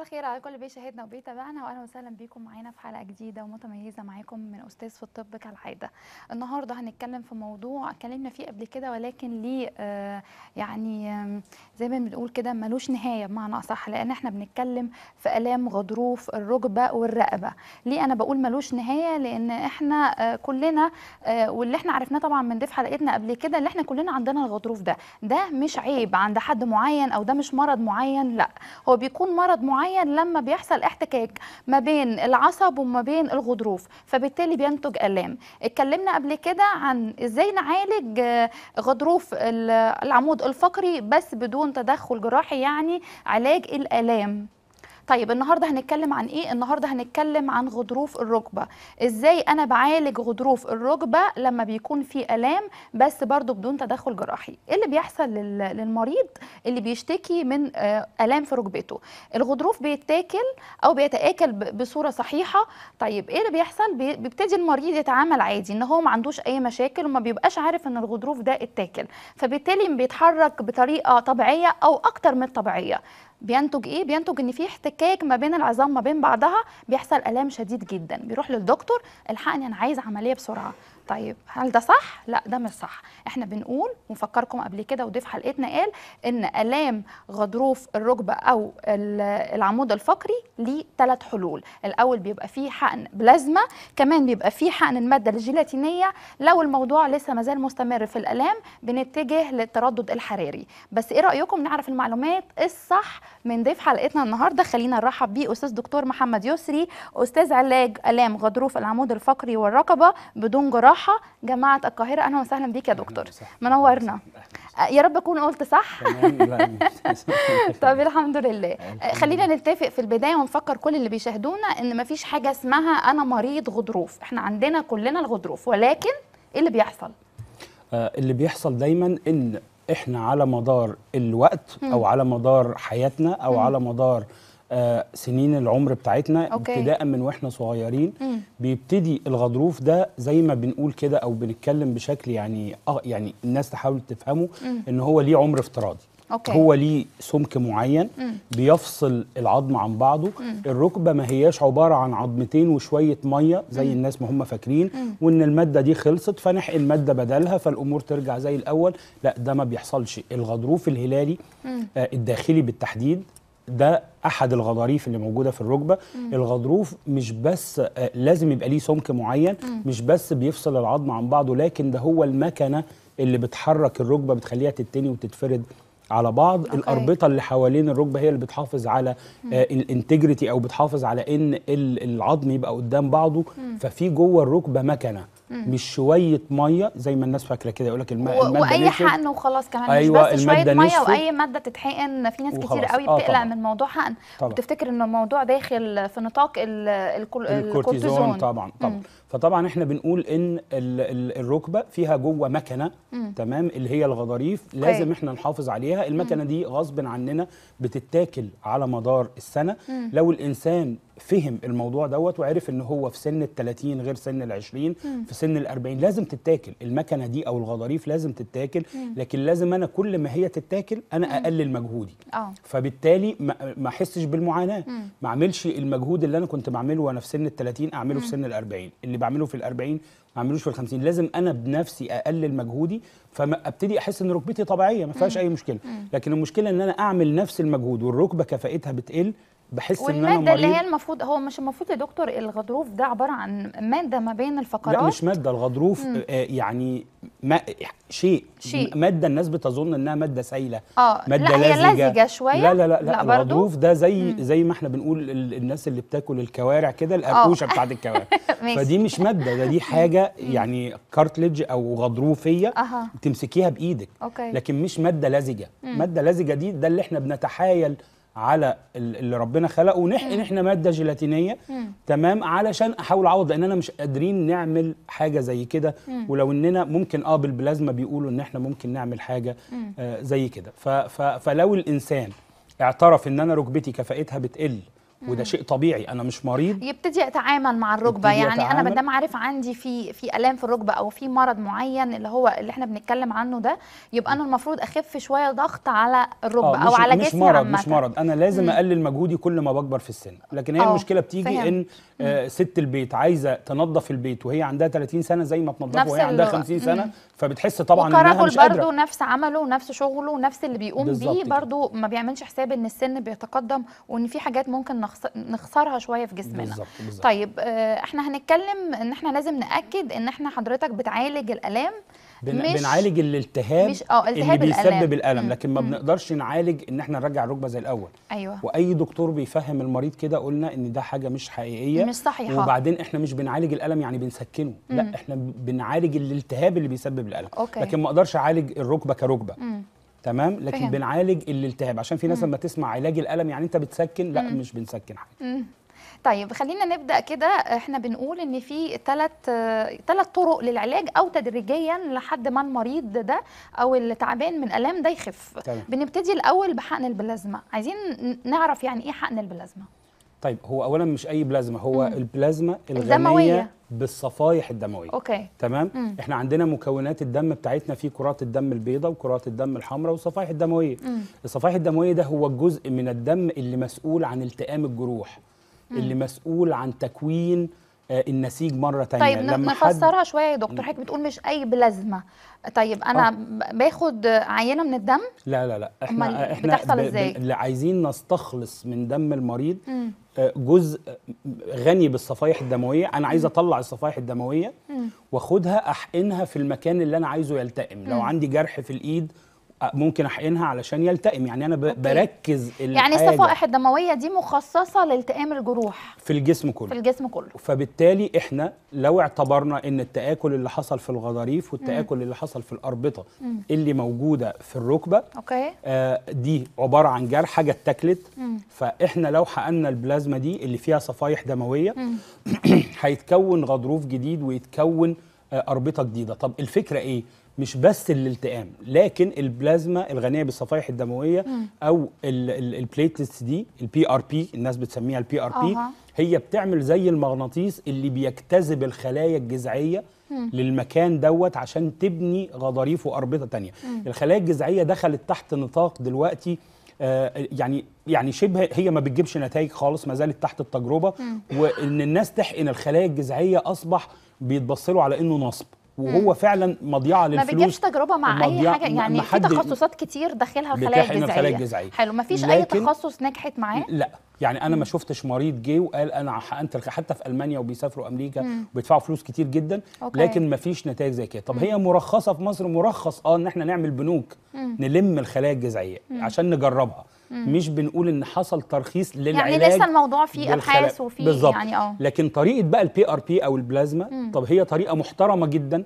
مساء الخير على كل بيشاهدنا وبيتابعنا واهلا وسهلا بيكم معانا في حلقه جديده ومتميزه معاكم من استاذ في الطب كالعاده. النهارده هنتكلم في موضوع اتكلمنا فيه قبل كده ولكن ليه آه يعني زي ما بنقول كده ملوش نهايه بمعنى اصح لان احنا بنتكلم في الام غضروف الركبه والرقبه. ليه انا بقول ملوش نهايه؟ لان احنا آه كلنا آه، واللي احنا عرفناه طبعا من ضيف حلقتنا قبل كده اللي احنا كلنا عندنا الغضروف ده، ده مش عيب عند حد معين او ده مش مرض معين لا، هو بيكون مرض معين معين لما بيحصل احتكاك ما بين العصب وما بين الغضروف فبالتالي بينتج الام اتكلمنا قبل كده عن ازاي نعالج آه، غضروف العمود الفقري بس بدون تدخل جراحي يعني علاج الالام طيب النهارده هنتكلم عن ايه النهارده هنتكلم عن غضروف الركبه ازاي انا بعالج غضروف الركبه لما بيكون في الام بس برضو بدون تدخل جراحي ايه اللي بيحصل للمريض اللي بيشتكي من آه، الام في ركبته الغضروف بيتاكل او بيتاكل بصوره صحيحه طيب ايه اللي بيحصل بيبتدي المريض يتعامل عادي ان هو ما عندوش اي مشاكل وما بيبقاش عارف ان الغضروف ده اتاكل فبالتالي بيتحرك بطريقه طبيعيه او اكتر من الطبيعيه بينتج ايه بينتج ان في احتكاك ما بين العظام ما بين بعضها بيحصل الام شديد جدا بيروح للدكتور الحقني انا عايز عمليه بسرعه طيب هل ده صح؟ لا ده مش صح احنا بنقول ونفكركم قبل كده وضيف حلقتنا قال ان الام غضروف الركبه او العمود الفقري ليه ثلاث حلول الاول بيبقى فيه حقن بلازما كمان بيبقى فيه حقن الماده الجيلاتينيه لو الموضوع لسه مازال مستمر في الالام بنتجه للتردد الحراري بس ايه رايكم نعرف المعلومات الصح من ضيف حلقتنا النهارده خلينا نرحب بيه استاذ دكتور محمد يسري استاذ علاج الام غضروف العمود الفقري والرقبه بدون جراحه الصحه جماعه القاهره اهلا وسهلا بيك يا دكتور منورنا نعم. آه، يا رب اكون قلت صح طب الحمد لله آه، خلينا نتفق في البدايه ونفكر كل اللي بيشاهدونا ان مفيش حاجه اسمها انا مريض غضروف احنا عندنا كلنا الغضروف ولكن ايه اللي بيحصل آه، اللي بيحصل دايما ان احنا على مدار الوقت او على مدار حياتنا او على مدار آه، سنين العمر بتاعتنا أوكي. ابتداء من واحنا صغيرين بيبتدي الغضروف ده زي ما بنقول كده او بنتكلم بشكل يعني اه يعني الناس تحاول تفهمه ان هو ليه عمر افتراضي أوكي. هو ليه سمك معين مم. بيفصل العظم عن بعضه مم. الركبه ما هياش عباره عن عظمتين وشويه ميه زي مم. الناس ما هم فاكرين مم. وان الماده دي خلصت فنحقن ماده بدلها فالامور ترجع زي الاول لا ده ما بيحصلش الغضروف الهلالي آه الداخلي بالتحديد ده احد الغضاريف اللي موجوده في الركبه مم. الغضروف مش بس آه، لازم يبقى ليه سمك معين مم. مش بس بيفصل العظم عن بعضه لكن ده هو المكنه اللي بتحرك الركبه بتخليها تتني وتتفرد على بعض أوكي. الاربطه اللي حوالين الركبه هي اللي بتحافظ على آه، الانتجريتي او بتحافظ على ان العظم يبقى قدام بعضه مم. ففي جوه الركبه مكنه مش شويه ميه زي ما الناس فاكره كده يقول لك الماء و... الماده واي حقن وخلاص كمان أيوة مش بس شويه ميه واي ماده تتحقن في ناس كتير قوي آه بتقلق طبعًا. من موضوع حقن طبعًا. وبتفتكر ان الموضوع داخل في نطاق ال... الكل... الكورتيزون الكورتيزون طبعا طبعا فطبعا احنا بنقول ان ال... ال... الركبه فيها جوه مكنه مم. تمام اللي هي الغضاريف طيب. لازم احنا نحافظ عليها المكنه مم. دي غصب عننا بتتاكل على مدار السنه مم. لو الانسان فهم الموضوع دوت وعرف ان هو في سن ال 30 غير سن ال 20 مم. في سن ال 40 لازم تتاكل المكنه دي او الغضاريف لازم تتاكل مم. لكن لازم انا كل ما هي تتاكل انا مم. اقلل مجهودي أوه. فبالتالي ما احسش بالمعاناه مم. ما اعملش المجهود اللي انا كنت بعمله وانا في سن ال 30 اعمله مم. في سن ال 40 اللي بعمله في ال 40 ما اعملوش في ال 50 لازم انا بنفسي اقلل مجهودي فابتدي احس ان ركبتي طبيعيه ما فيهاش اي مشكله لكن المشكله ان انا اعمل نفس المجهود والركبه كفائتها بتقل بحس ان انا مريض اللي هي المفروض هو مش المفروض يا دكتور الغضروف ده عباره عن ماده ما بين الفقرات لا مش ماده الغضروف مم. آه، يعني ما شيء, شيء ماده الناس بتظن انها ماده سايله اه ماده لا لزجه هي لزجه شويه لا لا لا, لا, لا الغضروف ده زي مم. زي ما احنا بنقول الناس اللي بتاكل الكوارع كده القرقوشه آه. بتاعت الكوارع فدي مش ماده ده دي حاجه يعني كارتلج او غضروفيه أه. تمسكيها بايدك أوكي. لكن مش ماده لزجه مم. ماده لزجه دي ده اللي احنا بنتحايل على اللي ربنا خلقه ونحقن احنا ماده جيلاتينيه تمام علشان احاول اعوض لان انا مش قادرين نعمل حاجه زي كده ولو اننا ممكن اه بالبلازما بيقولوا ان احنا ممكن نعمل حاجه آه زي كده فلو الانسان اعترف ان انا ركبتي كفائتها بتقل وده شيء طبيعي انا مش مريض يبتدي اتعامل مع الركبه يعني انا ما دام عارف عندي في في الام في الركبه او في مرض معين اللي هو اللي احنا بنتكلم عنه ده يبقى انا المفروض اخف شويه ضغط على الركبه آه، او على جسمي مش مرض مش مرض انا لازم مم. اقلل مجهودي كل ما بكبر في السن لكن هي آه، المشكله بتيجي فهم. ان آه ست البيت عايزه تنظف البيت وهي عندها 30 سنه زي ما تنظفه وهي عندها 50 سنه مم. فبتحس طبعا انها مش قادره برضه نفس عمله ونفس شغله ونفس اللي بيقوم بيه برضه ما بيعملش حساب ان السن بيتقدم وان في حاجات ممكن نخسرها شويه في جسمنا بالزبط بالزبط. طيب آه، احنا هنتكلم ان احنا لازم ناكد ان احنا حضرتك بتعالج الالام بن... بنعالج الالتهاب مش اه اللي بيسبب الالم الألم. لكن ما مم. بنقدرش نعالج ان احنا نرجع الركبه زي الاول ايوه واي دكتور بيفهم المريض كده قلنا ان ده حاجه مش حقيقيه مش صحيحه وبعدين احنا مش بنعالج الالم يعني بنسكنه مم. لا احنا بنعالج الالتهاب اللي بيسبب الالم أوكي. لكن ما اقدرش اعالج الركبه كركبه مم. تمام لكن فهم. بنعالج الالتهاب عشان في ناس لما تسمع علاج الالم يعني انت بتسكن لا مم. مش بنسكن حاجه مم. طيب خلينا نبدا كده احنا بنقول ان في ثلاث ثلاث طرق للعلاج او تدريجيا لحد ما المريض ده او اللي تعبان من الام ده يخف طيب. بنبتدي الاول بحقن البلازما عايزين نعرف يعني ايه حقن البلازما طيب هو اولا مش اي بلازما هو مم. البلازما الغنيه الدموية. بالصفائح الدمويه اوكي تمام مم. احنا عندنا مكونات الدم بتاعتنا في كرات الدم البيضاء وكرات الدم الحمراء والصفائح الدمويه مم. الصفائح الدمويه ده هو الجزء من الدم اللي مسؤول عن التئام الجروح مم. اللي مسؤول عن تكوين آه، النسيج مره ثانيه طيب لما نفسرها شويه يا دكتور حضرتك بتقول مش اي بلازما طيب انا أه. باخد عينه من الدم لا لا لا احنا احنا بتحصل ازاي عايزين نستخلص من دم المريض جزء غني بالصفائح الدمويه انا عايز اطلع الصفائح الدمويه واخدها احقنها في المكان اللي انا عايزه يلتئم لو عندي جرح في الايد ممكن احقنها علشان يلتئم يعني انا أوكي. بركز يعني الصفائح الدمويه دي مخصصه لالتئام الجروح في الجسم كله في الجسم كله فبالتالي احنا لو اعتبرنا ان التاكل اللي حصل في الغضاريف والتاكل مم. اللي حصل في الاربطه مم. اللي موجوده في الركبه اوكي آه دي عباره عن جرح حاجه اتاكلت فاحنا لو حقنا البلازما دي اللي فيها صفائح دمويه هيتكون غضروف جديد ويتكون آه اربطه جديده طب الفكره ايه مش بس الالتئام لكن البلازما الغنيه بالصفائح الدمويه مم. او البليتلتس دي البي ار بي الناس بتسميها البي ار بي هي بتعمل زي المغناطيس اللي بيجتذب الخلايا الجذعيه للمكان دوت عشان تبني غضاريف واربطه تانية مم. الخلايا الجذعيه دخلت تحت نطاق دلوقتي آه، يعني يعني شبه هي ما بتجيبش نتائج خالص ما زالت تحت التجربه مم. وان الناس تحقن الخلايا الجذعيه اصبح بيتبصلوا على انه نصب وهو فعلا مضيعه للفلوس ما بتجيبش تجربه مع اي حاجه يعني في تخصصات كتير داخلها الخلايا الجذعيه الخلايا الجذعيه حلو ما فيش اي تخصص نجحت معاه لا يعني انا ما شفتش مريض جه وقال انا حقنت حتى في المانيا وبيسافروا امريكا وبيدفعوا فلوس كتير جدا أوكي. لكن ما فيش نتائج زي كده طب مم. هي مرخصه في مصر مرخص اه ان احنا نعمل بنوك مم. نلم الخلايا الجذعيه عشان نجربها مش بنقول ان حصل ترخيص للعلاج يعني لسه الموضوع فيه ابحاث وفيه يعني اه لكن طريقه بقى البي ار بي او البلازما مم. طب هي طريقه محترمه جدا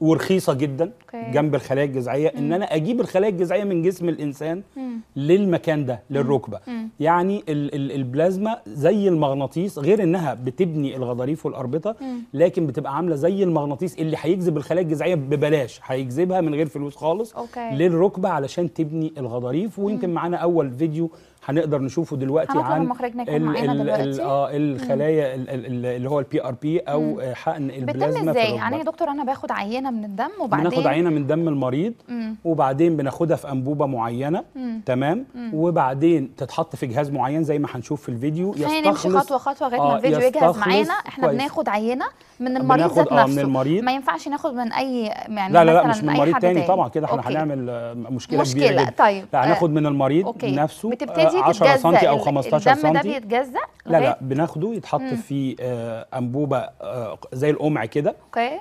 ورخيصه جدا okay. جنب الخلايا الجذعيه mm. ان انا اجيب الخلايا الجذعيه من جسم الانسان mm. للمكان ده للركبه mm. يعني ال ال البلازما زي المغناطيس غير انها بتبني الغضاريف والاربطه mm. لكن بتبقى عامله زي المغناطيس اللي هيجذب الخلايا الجذعيه ببلاش هيجذبها من غير فلوس خالص okay. للركبه علشان تبني الغضاريف ويمكن mm. معانا اول فيديو هنقدر نشوفه دلوقتي عن مخرجنا يكون معانا دلوقتي اه الخلايا اللي هو البي ار بي او حقن البلازما بتتم ازاي يعني يا دكتور انا باخد عينه من الدم وبعدين بناخد عينه من دم المريض مم. وبعدين بناخدها في انبوبه معينه مم. تمام مم. وبعدين تتحط في جهاز معين زي ما هنشوف في الفيديو يستخلص نمشي خطوه خطوه لغايه ما آه، الفيديو يجهز معانا احنا كويس. بناخد عينه من المريض ذات آه، نفسه من المريض. ما ينفعش ناخد من اي يعني لا لا لا مش من مريض تاني, طبعا كده احنا هنعمل مشكله, آه، مشكلة. كبيره مشكله طيب هناخد من المريض أوكي. نفسه بتبتدي 10 سم او 15 سم الدم ده بيتجزأ لا لا بناخده يتحط مم. في آه، انبوبه آه، زي القمع كده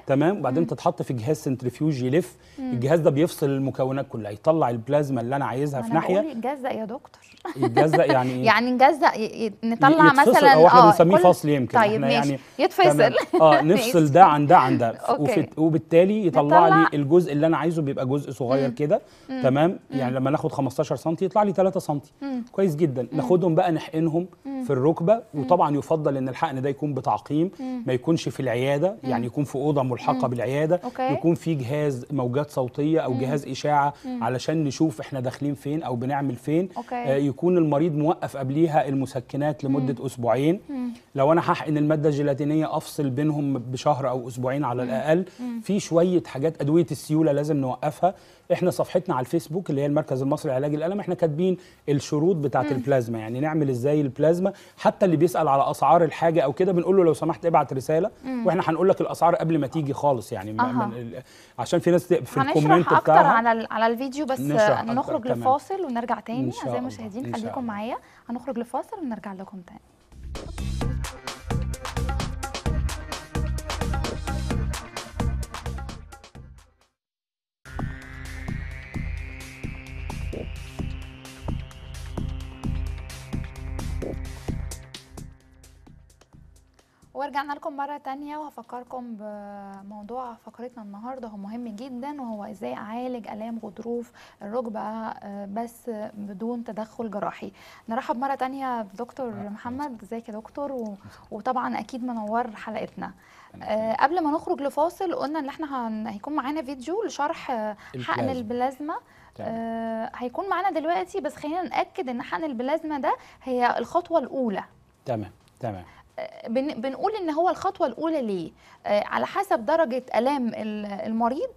تمام وبعدين تتحط في جهاز سنترفيوج يلف مم. الجهاز ده بيفصل المكونات كلها يطلع البلازما اللي انا عايزها في ناحيه يتجزأ يا دكتور يتجزأ يعني إيه؟ يعني نجزأ نطلع مثلا اه احنا بنسميه فصل يمكن طيب ماشي. يعني يتفصل اه نفصل ده عن ده عن ده وبالتالي يطلع لي الجزء اللي انا عايزه بيبقى جزء صغير كده تمام يعني لما ناخد 15 سم يطلع لي 3 سم كويس جدا مم. ناخدهم بقى نحقنهم مم. في الركبه وطبعا يفضل ان الحقن ده يكون بتعقيم مم. ما يكونش في العياده مم. يعني يكون في اوضه ملحقه مم. بالعياده أوكي. يكون في جهاز موجات صوتيه او مم. جهاز اشاعه مم. علشان نشوف احنا داخلين فين او بنعمل فين أوكي. آه يكون المريض موقف قبليها المسكنات لمده مم. اسبوعين مم. لو انا هحقن الماده الجيلاتينيه افصل بينهم بشهر او اسبوعين على الاقل مم. في شويه حاجات ادويه السيوله لازم نوقفها احنا صفحتنا على الفيسبوك اللي هي المركز المصري لعلاج الالم احنا كاتبين الشروط بتاعه البلازما يعني نعمل ازاي البلازما حتى اللي بيسال على اسعار الحاجه او كده بنقول له لو سمحت ابعت رساله مم. واحنا هنقول لك الاسعار قبل ما تيجي خالص يعني أه. من عشان في ناس في الكومنت بتاعها اكتر على على الفيديو بس نخرج لفاصل ونرجع تاني اعزائي المشاهدين خليكم معايا هنخرج لفاصل ونرجع لكم تاني ورجعنا لكم مرة تانية وهفكركم بموضوع فقرتنا النهاردة هو مهم جدا وهو ازاي اعالج الام غضروف الركبة آه، بس بدون تدخل جراحي نرحب مرة تانية بدكتور محمد ازيك يا دكتور وطبعا اكيد منور حلقتنا آه، قبل ما نخرج لفاصل قلنا ان احنا هيكون معانا فيديو لشرح حقن البلازما آه هيكون معانا دلوقتي بس خلينا ناكد ان حقن البلازما ده هي الخطوه الاولى تمام تمام بنقول ان هو الخطوه الاولى ليه آه، على حسب درجه الام المريض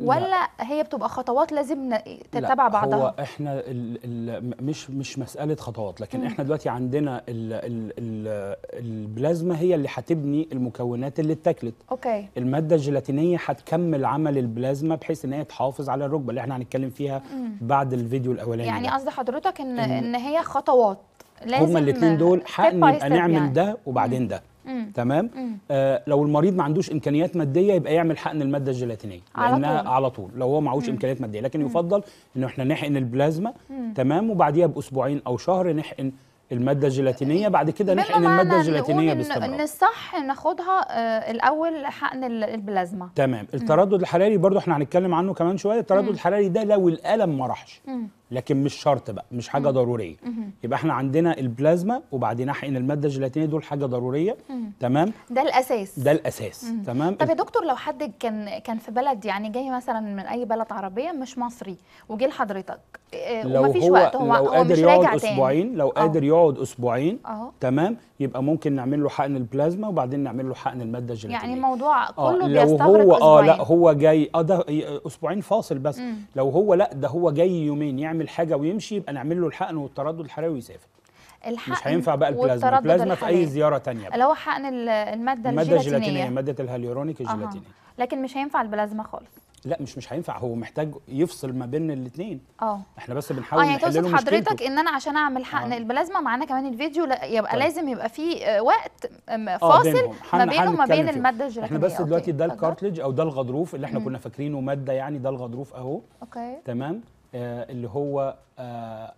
ولا هي بتبقى خطوات لازم تتبع بعضها هو احنا الـ الـ مش مش مساله خطوات لكن م. احنا دلوقتي عندنا الـ الـ الـ البلازما هي اللي هتبني المكونات اللي اتاكلت اوكي الماده الجيلاتينيه هتكمل عمل البلازما بحيث ان هي تحافظ على الركبه اللي احنا هنتكلم فيها م. بعد الفيديو الاولاني يعني قصدي حضرتك ان ان هي خطوات هما الاثنين دول حقن يبقى نعمل يعني. ده وبعدين مم. ده مم. تمام مم. آه لو المريض ما عندوش امكانيات ماديه يبقى يعمل حقن الماده الجيلاتينيه لانها على طول, على طول. لو هو معهوش امكانيات ماديه لكن مم. يفضل ان احنا نحقن البلازما مم. تمام وبعديها باسبوعين او شهر نحقن المادة الجيلاتينية إيه، بعد كده نحقن المادة الجيلاتينية باستمرار ان الصح ناخدها آه، الأول حقن البلازما تمام التردد الحراري برضو احنا هنتكلم عنه كمان شوية التردد الحراري ده لو الألم ما راحش لكن مش شرط بقى مش حاجه ضروريه يبقى احنا عندنا البلازما وبعدين حقن الماده الجيلاتينيه دول حاجه ضروريه تمام ده الاساس ده الاساس تمام طب يا دكتور لو حد كان كان في بلد يعني جاي مثلا من اي بلد عربيه مش مصري وجه لحضرتك إيه، لو ومفيش هو وقت هو لو آه. قادر يقعد اسبوعين لو قادر يقعد اسبوعين أوه. تمام يبقى ممكن نعمل له حقن البلازما وبعدين نعمل له حقن الماده الجيلاتينيه يعني الموضوع آه، كله آه لو هو اه لا هو جاي اه ده آه، اسبوعين فاصل بس مم. لو هو لا ده هو جاي يومين يعني يعمل حاجه ويمشي يبقى نعمل له الحقن والتردد الحراري ويسافر الحقن مش هينفع بقى البلازما البلازما في اي زياره تانية اللي هو حقن الماده الجيلاتينيه الماده الجيلاتينيه ماده الهاليورونيك الجيلاتينيه أه. لكن مش هينفع البلازما خالص لا مش مش هينفع هو محتاج يفصل ما بين الاثنين اه احنا بس اه، بنحاول آه يعني تقصد حضرتك ان انا عشان اعمل حقن آه. البلازما معانا كمان الفيديو يبقى طيب. لازم يبقى في آه، وقت آه، فاصل آه ما بينه وما بين الماده الجيلاتينيه احنا بس دلوقتي ده الكارتلج او ده الغضروف اللي احنا م. كنا فاكرينه ماده يعني ده الغضروف اهو اوكي تمام آه، اللي هو آه،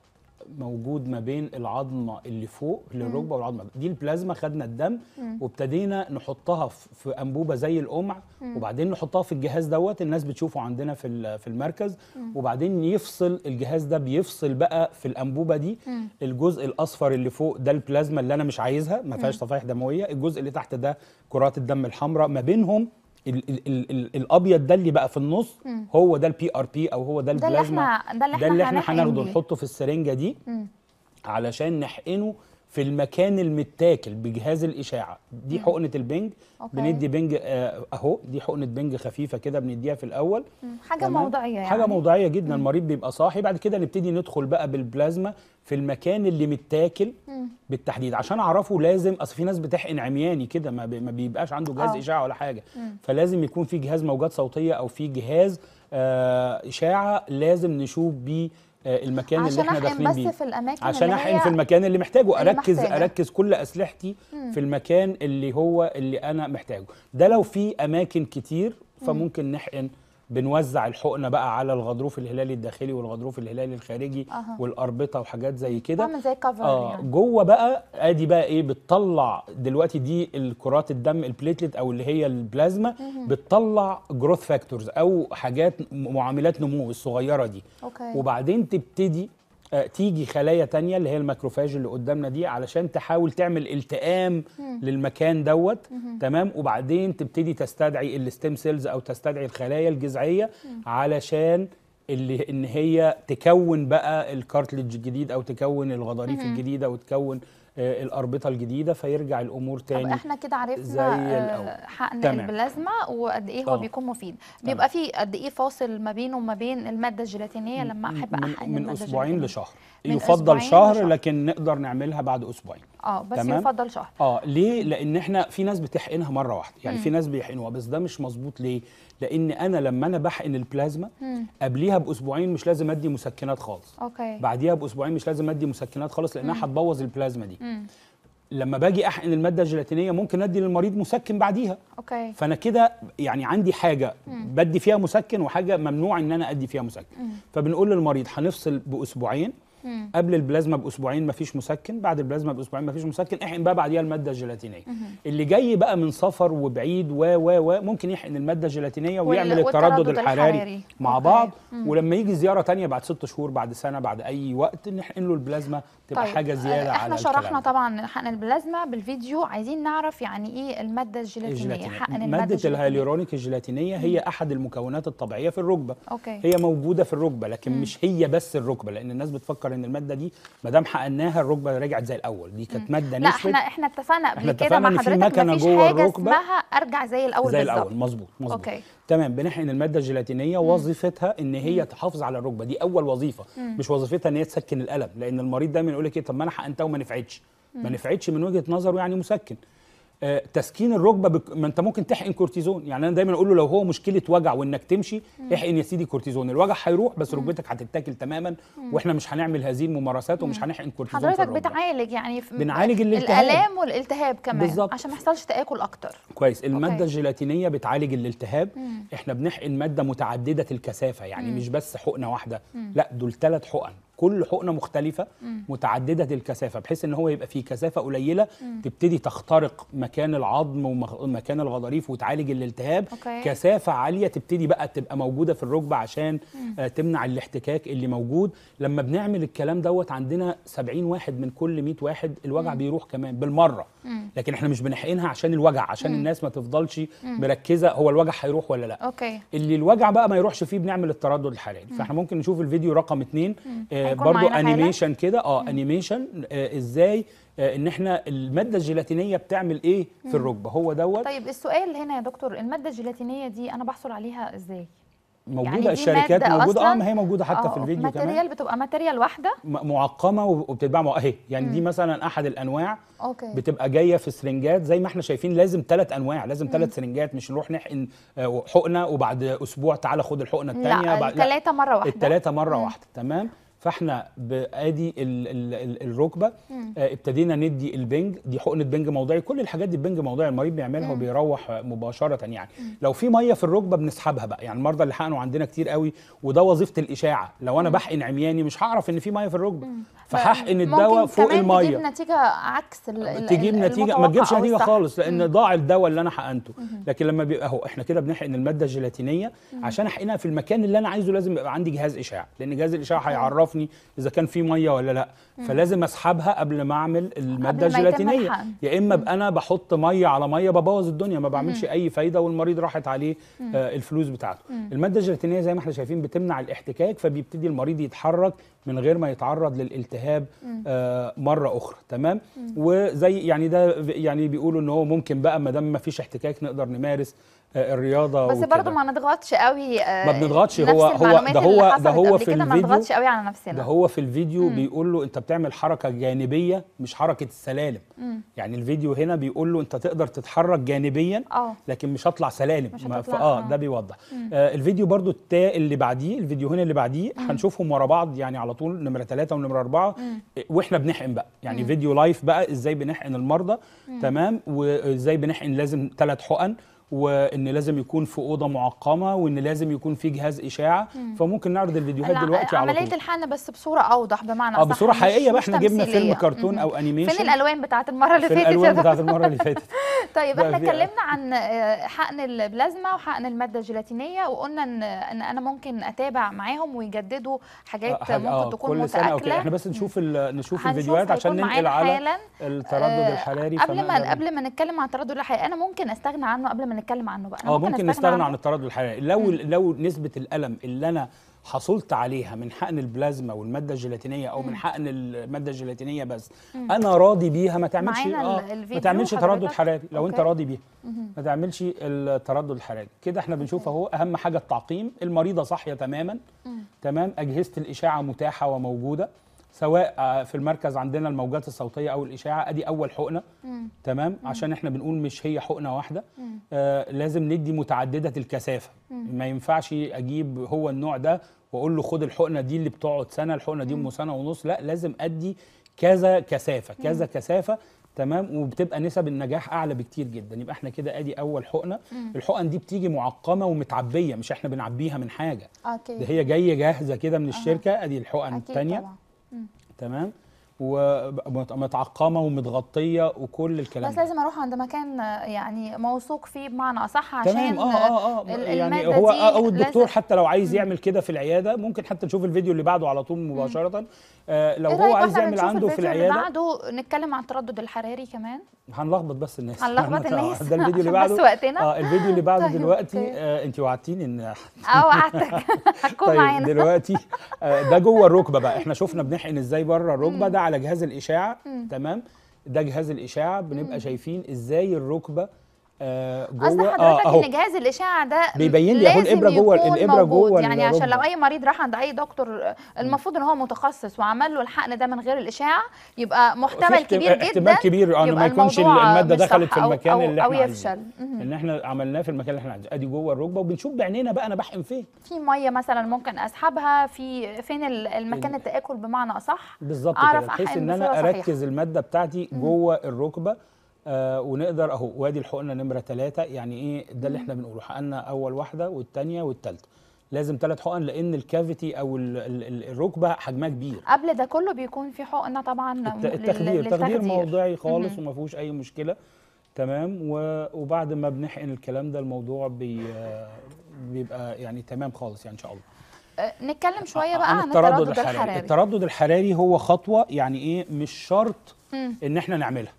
موجود ما بين العظمه اللي فوق للركبه والعظمه دي البلازما خدنا الدم وابتدينا نحطها في انبوبه زي القمع وبعدين نحطها في الجهاز دوت الناس بتشوفه عندنا في في المركز وبعدين يفصل الجهاز ده بيفصل بقى في الانبوبه دي الجزء الاصفر اللي فوق ده البلازما اللي انا مش عايزها ما فيهاش صفائح دمويه الجزء اللي تحت ده كرات الدم الحمراء ما بينهم الـ الـ الـ الابيض ده اللي بقى في النص مم. هو ده البي ار بي او هو ده البلازما ده اللي احنا ده اللي احنا هناخده نحطه في السرنجه دي مم. علشان نحقنه في المكان المتاكل بجهاز الاشاعه دي حقنه البنج أوكي. بندي بنج آه، اهو دي حقنه بنج خفيفه كده بنديها في الاول حاجه تمام. موضعيه يعني. حاجه موضعيه جدا المريض بيبقى صاحي بعد كده نبتدي ندخل بقى بالبلازما في المكان اللي متاكل مم. بالتحديد عشان اعرفه لازم اصل في ناس بتحقن عمياني كده ما, بيبقاش عنده جهاز أوه. اشاعه ولا حاجه مم. فلازم يكون في جهاز موجات صوتيه او في جهاز آه، اشاعه لازم نشوف بيه آه، المكان اللي احنا داخلين بيه عشان احقن بس في الاماكن عشان احقن في المكان اللي محتاجه اللي اركز محتاجة. اركز كل اسلحتي مم. في المكان اللي هو اللي انا محتاجه ده لو في اماكن كتير فممكن مم. نحقن بنوزع الحقنه بقى على الغضروف الهلالي الداخلي والغضروف الهلالي الخارجي أه. والاربطه وحاجات زي كده بعمل زي كفر آه يعني. جوه بقى ادي بقى ايه بتطلع دلوقتي دي الكرات الدم البليتلت او اللي هي البلازما بتطلع جروث فاكتورز او حاجات معاملات نمو الصغيره دي أوكي. وبعدين تبتدي آه، تيجي خلايا تانية اللي هي الماكروفاج اللي قدامنا دي علشان تحاول تعمل التئام مم. للمكان دوت مم. تمام وبعدين تبتدي تستدعي الستيم سيلز او تستدعي الخلايا الجذعيه علشان اللي ان هي تكون بقى الكارتلج الجديد او تكون الغضاريف الجديده وتكون آه، الاربطه الجديده فيرجع الامور تاني احنا كده عرفنا آه، حقن تمام. البلازما وقد ايه هو آه. بيكون مفيد بيبقى في قد ايه فاصل ما بينه وما بين الماده الجيلاتينيه لما احب احقن من, من اسبوعين لشهر من يفضل شهر لشهر. لكن نقدر نعملها بعد اسبوعين اه بس تمام؟ يفضل شهر اه ليه لان احنا في ناس بتحقنها مره واحده يعني م. في ناس بيحقنوها بس ده مش مظبوط ليه لان انا لما انا بحقن البلازما قبليها باسبوعين مش لازم ادي مسكنات خالص أوكي. بعديها باسبوعين مش لازم ادي مسكنات خالص لانها هتبوظ البلازما دي مم. لما باجي احقن الماده الجيلاتينيه ممكن ادي للمريض مسكن بعديها أوكي. فانا كده يعني عندي حاجه مم. بدي فيها مسكن وحاجه ممنوع ان انا ادي فيها مسكن مم. فبنقول للمريض هنفصل باسبوعين قبل البلازما باسبوعين مفيش مسكن بعد البلازما باسبوعين مفيش مسكن احقن بقى بعديها الماده الجيلاتينيه مم. اللي جاي بقى من سفر وبعيد و و و ممكن يحقن الماده الجيلاتينيه ويعمل التردد الحراري, الحراري. مع بعض مم. ولما يجي زياره تانية بعد ست شهور بعد سنه بعد اي وقت نحقن له البلازما تبقى طيب. حاجه زياده احنا على شرحنا طبعا حقن البلازما بالفيديو عايزين نعرف يعني ايه الماده الجيلاتينيه حقن الماده ماده الهيالورونيك الجيلاتينيه هي احد المكونات الطبيعيه في الركبه أوكي. هي موجوده في الركبه لكن مم. مش هي بس الركبه لان الناس بتفكر ان الماده دي ما دام حقناها الركبه رجعت زي الاول دي كانت ماده لا احنا احنا اتفقنا قبل كده مع حضرتك مفيش حاجه اسمها ارجع زي الاول زي الاول مظبوط مظبوط اوكي تمام بنحقن الماده الجيلاتينيه وظيفتها ان هي تحافظ على الركبه دي اول وظيفه مش وظيفتها ان هي تسكن الالم لان المريض دايما يقول لك ايه طب ما انا حقنتها وما نفعتش ما نفعتش من وجهه نظره يعني مسكن آه، تسكين الركبه ما انت ممكن تحقن كورتيزون يعني انا دايما اقول له لو هو مشكله وجع وانك تمشي احقن يا سيدي كورتيزون الوجع هيروح بس ركبتك هتتاكل تماما واحنا مش هنعمل هذه الممارسات ومش هنحقن كورتيزون حضرتك بتعالج يعني بنعالج الالتهاب الالام والالتهاب كمان بالزبط. عشان ما يحصلش تاكل اكتر كويس الماده أوكي. الجيلاتينيه بتعالج الالتهاب مم. احنا بنحقن ماده متعدده الكثافه يعني مم. مش بس حقنه واحده مم. لا دول ثلاث حقن كل حقنه مختلفه متعدده الكثافه بحيث ان هو يبقى فيه كثافه قليله تبتدي تخترق مكان العظم ومكان الغضاريف وتعالج الالتهاب أوكي. كثافه عاليه تبتدي بقى تبقى موجوده في الركبه عشان آه تمنع الاحتكاك اللي موجود لما بنعمل الكلام دوت عندنا 70 واحد من كل 100 واحد الوجع مم. بيروح كمان بالمره مم. لكن احنا مش بنحقنها عشان الوجع عشان مم. الناس ما تفضلش مم. مركزه هو الوجع هيروح ولا لا أوكي. اللي الوجع بقى ما يروحش فيه بنعمل التردد الحراري فاحنا ممكن نشوف الفيديو رقم 2 يعني برضو انيميشن كده اه انيميشن آه، ازاي آه، ان احنا الماده الجيلاتينيه بتعمل ايه في الركبه هو دوت طيب السؤال هنا يا دكتور الماده الجيلاتينيه دي انا بحصل عليها ازاي موجوده يعني الشركات موجوده اه ما هي موجوده حتى آه، في الفيديو كمان ماتريال بتبقى ماتريال واحده معقمه وبتتباع اهي يعني مم. دي مثلا احد الانواع أوكي. بتبقى جايه في سرنجات زي ما احنا شايفين لازم ثلاث انواع لازم ثلاث سرنجات مش نروح نحقن حقنه وبعد اسبوع تعالى خد الحقنه الثانيه لا الثلاثه مره واحده الثلاثه مره مم. واحده تمام فاحنا بادي الركبه آه، ابتدينا ندي البنج دي حقنه بنج موضعي كل الحاجات دي البنج موضعي المريض بيعملها وبيروح مباشره يعني لو في ميه في الركبه بنسحبها بقى يعني المرضى اللي حقنوا عندنا كتير قوي وده وظيفه الاشاعه لو انا بحقن عمياني مش هعرف ان في ميه في الركبه فحقن الدواء فوق الميه تجيب نتيجه عكس تجيب نتيجه ما تجيبش نتيجه خالص لان ضاع الدواء اللي انا حقنته لكن لما بيبقى اهو احنا كده بنحقن الماده الجيلاتينيه عشان احقنها في المكان اللي انا عايزه لازم يبقى عندي جهاز اشعه لان جهاز الاشعاع هيعرف يعرفني اذا كان في ميه ولا لا فلازم اسحبها قبل ما اعمل الماده الجيلاتينيه يا اما انا بحط ميه على ميه ببوظ الدنيا ما بعملش اي فايده والمريض راحت عليه آه الفلوس بتاعته الماده الجيلاتينيه زي ما احنا شايفين بتمنع الاحتكاك فبيبتدي المريض يتحرك من غير ما يتعرض للالتهاب آه مره اخرى تمام وزي يعني ده يعني بيقولوا ان هو ممكن بقى ما دام ما فيش احتكاك نقدر نمارس آه، الرياضه بس برضه ما نضغطش قوي آه، ما بنضغطش هو هو ده هو ده هو في الفيديو ما نضغطش قوي على نفسنا ده هو في الفيديو مم. بيقول له انت بتعمل حركه جانبيه مش حركه السلالم مم. يعني الفيديو هنا بيقول له انت تقدر تتحرك جانبيا أوه. لكن مش هطلع سلالم مش هتطلع. آه،, اه ده بيوضح آه الفيديو برضه التاء اللي بعديه الفيديو هنا اللي بعديه هنشوفهم ورا بعض يعني على طول نمره ثلاثة ونمره أربعة مم. واحنا بنحقن بقى يعني مم. فيديو لايف بقى ازاي بنحقن المرضى مم. تمام وازاي بنحقن لازم ثلاث حقن وان لازم يكون في اوضه معقمه وان لازم يكون في جهاز اشاعه مم. فممكن نعرض الفيديوهات دلوقتي على طول عمليه الحقنه بس بصوره اوضح بمعنى اه بصوره حقيقيه بقى احنا جبنا فيلم كرتون مم. او انيميشن فين الالوان بتاعه المره اللي فاتت الالوان بتاعه المره اللي فاتت طيب احنا اتكلمنا عن آه، حقن البلازما وحقن الماده الجيلاتينيه وقلنا ان ان انا ممكن اتابع معاهم ويجددوا حاجات آه، حاجة ممكن آه تكون كل متاكله أوكي. احنا بس نشوف نشوف الفيديوهات عشان ننقل على التردد آه، الحراري قبل ما قبل ما نتكلم عن التردد الحراري انا ممكن استغنى عنه قبل ما نتكلم عنه بقى اه ممكن, ممكن نستغنى عن, التردد الحراري لو مم. لو نسبه الالم اللي انا حصلت عليها من حقن البلازما والماده الجيلاتينيه او مم. من حقن الماده الجيلاتينيه بس مم. انا راضي بيها ما تعملش آه ما تعملش تردد حراري لو أوكي. انت راضي بيها ما تعملش التردد الحراري كده احنا بنشوف اهو اهم حاجه التعقيم المريضه صاحيه تماما تمام اجهزه الاشاعه متاحه وموجوده سواء آه، في المركز عندنا الموجات الصوتيه او الاشاعه ادي اول حقنه مم. تمام مم. عشان احنا بنقول مش هي حقنه واحده آه لازم ندي متعدده الكثافه ما ينفعش اجيب هو النوع ده واقول له خد الحقنه دي اللي بتقعد سنه الحقنه دي ام سنه ونص لا لازم ادي كذا كثافه كذا كثافه تمام وبتبقى نسب النجاح اعلى بكتير جدا يبقى احنا كده ادي اول حقنه الحقن دي بتيجي معقمه ومتعبيه مش احنا بنعبيها من حاجه أوكي. ده هي جايه جاهزه كده من الشركه ادي الحقن الثانيه تمام ومتعقمه ومتغطيه وكل الكلام بس لازم اروح عند مكان يعني موثوق فيه بمعنى اصح عشان تمام اه اه, آه يعني هو آه، او الدكتور حتى لو عايز يعمل كده في العياده ممكن حتى نشوف الفيديو اللي بعده على طول مباشره آه لو إيه هو عايز يعمل عنده في العياده بعده نتكلم عن التردد الحراري كمان هنلخبط بس الناس هنلخبط الناس ده الفيديو اللي بعده بس وقتنا اه الفيديو اللي بعده طيب، دلوقتي آه انت وعدتيني ان اه وعدتك هتكون طيب معانا دلوقتي آه ده جوه الركبه بقى احنا شفنا بنحقن ازاي بره الركبه ده على جهاز الاشاعه تمام ده جهاز الاشاعه بنبقى شايفين ازاي الركبه آه جوه اصل حضرتك آه ان جهاز الاشعه ده بيبين لي اهو الابره جوه الابره جوه يعني عشان لو اي مريض راح عند اي دكتور المفروض ان هو متخصص وعمل له الحقن ده من غير الاشعه يبقى محتمل كبير جدا احتمال كبير آه، ان ما يكونش الماده دخلت في المكان أو اللي أو احنا يفشل ان احنا عملناه في المكان اللي احنا عايزينه ادي جوه الركبه وبنشوف بعينينا بقى انا بحقن فين في ميه مثلا ممكن اسحبها في فين المكان التاكل بمعنى اصح بالظبط احقن بحيث ان انا اركز الماده بتاعتي جوه الركبه آه ونقدر اهو وادي الحقنه نمره ثلاثه يعني ايه ده اللي احنا بنقوله حقنا اول واحده والثانيه والثالثه لازم ثلاث حقن لان الكافيتي او الركبه حجمها كبير قبل ده كله بيكون في حقنه طبعا التخدير تخدير موضعي خالص وما فيهوش اي مشكله تمام وبعد ما بنحقن الكلام ده الموضوع بي بيبقى يعني تمام خالص يعني ان شاء الله آه، نتكلم آه، شويه آه، بقى عن التردد, الحراري التردد الحراري هو خطوه يعني ايه مش شرط ان احنا نعملها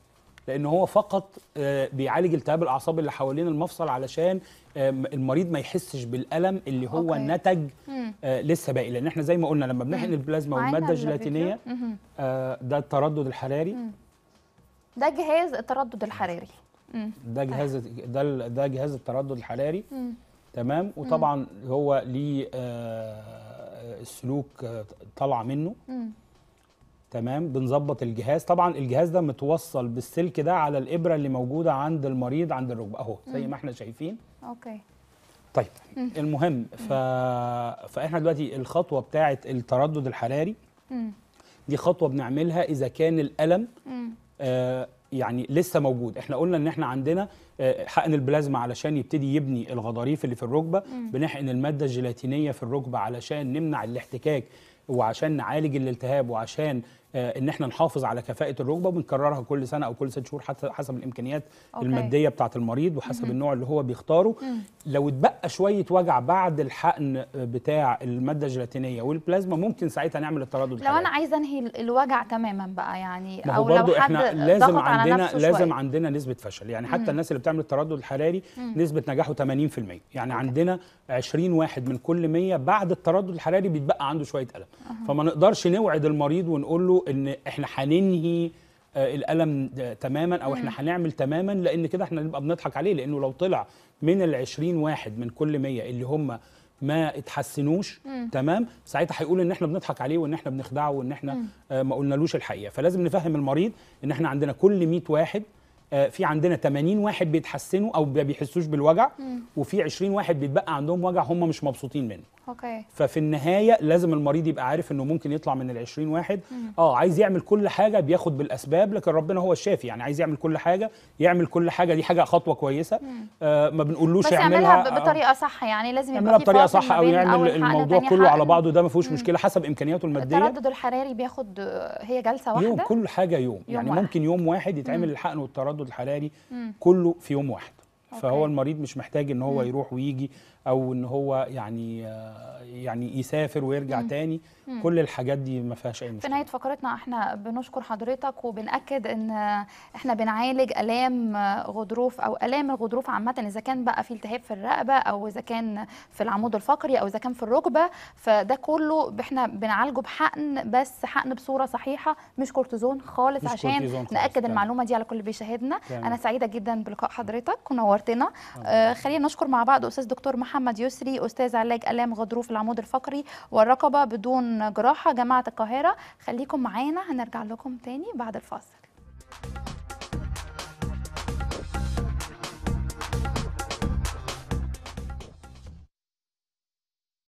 لان هو فقط آه، بيعالج التهاب الاعصاب اللي حوالين المفصل علشان المريض ما يحسش بالالم اللي هو أوكي. نتج آه، لسه باقي لان احنا زي ما قلنا لما بنحقن البلازما والماده الجيلاتينيه آه، ده التردد الحراري مم. ده جهاز التردد الحراري مم. ده طيب. جهاز ده ده جهاز التردد الحراري مم. تمام وطبعا هو ليه السلوك طالعه منه مم. تمام بنظبط الجهاز طبعا الجهاز ده متوصل بالسلك ده على الابره اللي موجوده عند المريض عند الركبه اهو زي ما احنا شايفين اوكي طيب مم. المهم ف... فاحنا دلوقتي الخطوه بتاعه التردد الحراري مم. دي خطوه بنعملها اذا كان الالم آه يعني لسه موجود احنا قلنا ان احنا عندنا آه، حقن البلازما علشان يبتدي يبني الغضاريف اللي في الركبه بنحقن الماده الجيلاتينيه في الركبه علشان نمنع الاحتكاك وعشان نعالج الالتهاب وعشان آه، ان احنا نحافظ على كفاءه الركبه وبنكررها كل سنه او كل ست شهور حتى حسب الامكانيات أوكي. الماديه بتاعه المريض وحسب مم. النوع اللي هو بيختاره مم. لو اتبقى شويه وجع بعد الحقن بتاع الماده الجيلاتينيه والبلازما ممكن ساعتها نعمل التردد لو الحلقة. انا عايز انهي الوجع تماما بقى يعني او لو حد احنا لازم عندنا لازم شوي. عندنا نسبه فشل يعني حتى مم. الناس اللي بتعمل التردد الحراري مم. نسبه نجاحه 80% يعني أوكي. عندنا 20 واحد من كل 100 بعد التردد الحراري بيتبقى عنده شويه الم أه. فما نقدرش نوعد المريض ونقول له ان احنا هننهي آه، الالم تماما او احنا هنعمل تماما لان كده احنا نبقى بنضحك عليه لانه لو طلع من ال 20 واحد من كل 100 اللي هم ما اتحسنوش مم. تمام ساعتها هيقول ان احنا بنضحك عليه وان احنا بنخدعه وان احنا آه ما قلنالوش الحقيقه فلازم نفهم المريض ان احنا عندنا كل 100 واحد آه في عندنا 80 واحد بيتحسنوا او ما بيحسوش بالوجع مم. وفي 20 واحد بيتبقى عندهم وجع هم مش مبسوطين منه اوكي ففي النهايه لازم المريض يبقى عارف انه ممكن يطلع من ال 20 واحد مم. اه عايز يعمل كل حاجه بياخد بالاسباب لكن ربنا هو الشافي يعني عايز يعمل كل حاجه يعمل كل حاجه دي حاجه خطوه كويسه آه ما بنقولوش يعملها آه، بطريقه صح يعني لازم يعملها بطريقه صح او يعمل الموضوع كله على بعضه ده ما فيهوش مشكله حسب امكانياته الماديه التردد الحراري بياخد هي جلسه واحده يوم كل حاجه يوم, يوم يعني واحد. ممكن يوم واحد يتعمل الحقن والتردد الحراري كله في يوم واحد أوكي. فهو المريض مش محتاج ان هو م. يروح ويجي او ان هو يعني آه، يعني يسافر ويرجع م. تاني م. كل الحاجات دي ما فيهاش اي مشكله في نهايه فقرتنا احنا بنشكر حضرتك وبناكد ان احنا بنعالج الام غضروف او الام الغضروف عامه اذا كان بقى في التهاب في الرقبه او اذا كان في العمود الفقري او اذا كان في الركبه فده كله احنا بنعالجه بحقن بس حقن بصوره صحيحه مش كورتيزون خالص مش عشان كورتيزون خالص. ناكد المعلومه دي على كل اللي بيشاهدنا انا سعيده جدا بلقاء حضرتك ونورت وقتنا آه، خلينا نشكر مع بعض استاذ دكتور محمد يسري استاذ علاج الام غضروف العمود الفقري والرقبه بدون جراحه جامعه القاهره خليكم معانا هنرجع لكم تاني بعد الفاصل